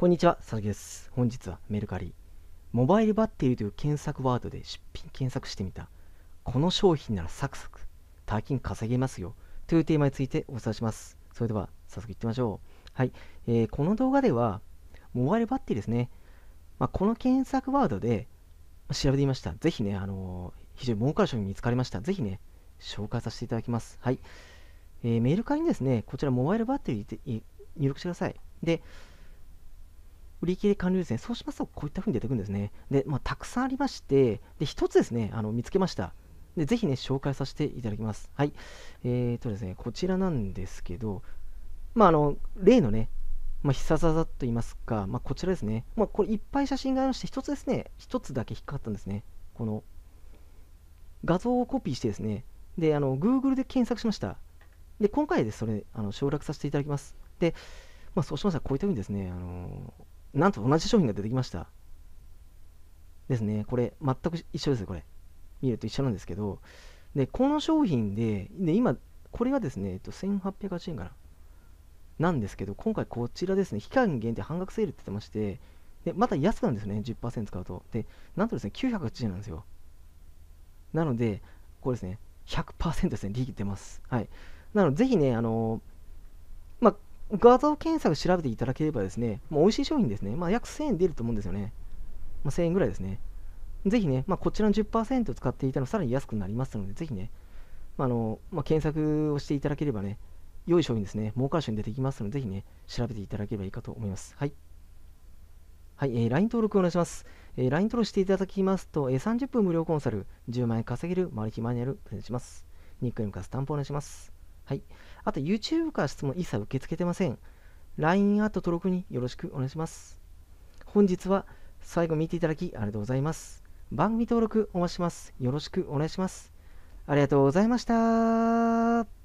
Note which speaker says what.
Speaker 1: こんにちは、佐々木です。本日はメルカリ。モバイルバッテリーという検索ワードで出品検索してみた。この商品ならサクサク、大金稼げますよ。というテーマについてお伝えします。それでは、早速いってみましょう。はい。えー、この動画では、モバイルバッテリーですね。まあ、この検索ワードで調べてみました。ぜひね、あのー、非常に儲かる商品見つかりました。ぜひね、紹介させていただきます。はい。えー、メルカリにですね、こちらモバイルバッテリーで入力してください。で、売り切れ完了ですね。そうしますと、こういった風に出てくるんですね。で、まあ、たくさんありまして、で、一つですね、あの見つけました。で、ぜひね、紹介させていただきます。はい。えーとですね、こちらなんですけど、まあ、あの、例のね、まあ、ひささざと言いますか、まあ、こちらですね。まあ、これいっぱい写真がありまして、一つですね、一つだけ引っかかったんですね。この、画像をコピーしてですね、で、あの、Google で検索しました。で、今回でそれ、あの省略させていただきます。で、まあ、そうしましたら、こういったふうにですね、あのーなんと同じ商品が出てきました。ですね。これ、全く一緒ですこれ。見ると一緒なんですけど、で、この商品で、で今、これがですね、えっと、1 8 8円かな。なんですけど、今回こちらですね、期間限定半額セールって言ってまして、で、また安くなるんですね、10%使うと。で、なんとですね、980円なんですよ。なので、これですね、100%ですね、利益出ます。はい。なので、ぜひね、あの画像検索調べていただければですね、ま美味しい商品ですね。まあ、約1000円出ると思うんですよね。まあ、1000円ぐらいですね。ぜひね、まあ、こちらの10%を使っていたのさらに安くなりますので、ぜひね、まあのまあ、検索をしていただければね、良い商品ですね、儲かる商品出てきますので、ぜひね、調べていただければいいかと思います。はい。はい、えー、LINE 登録お願いします。えー、LINE 登録していただきますと、えー、30分無料コンサル、10万円稼げるマルチマニュアルプレゼントします。ニックネームかスタンプお願いします。はい。あと YouTube から質問一切受け付けてません。LINE アート登録によろしくお願いします。本日は最後見ていただきありがとうございます。番組登録お待ちします。よろしくお願いします。ありがとうございました。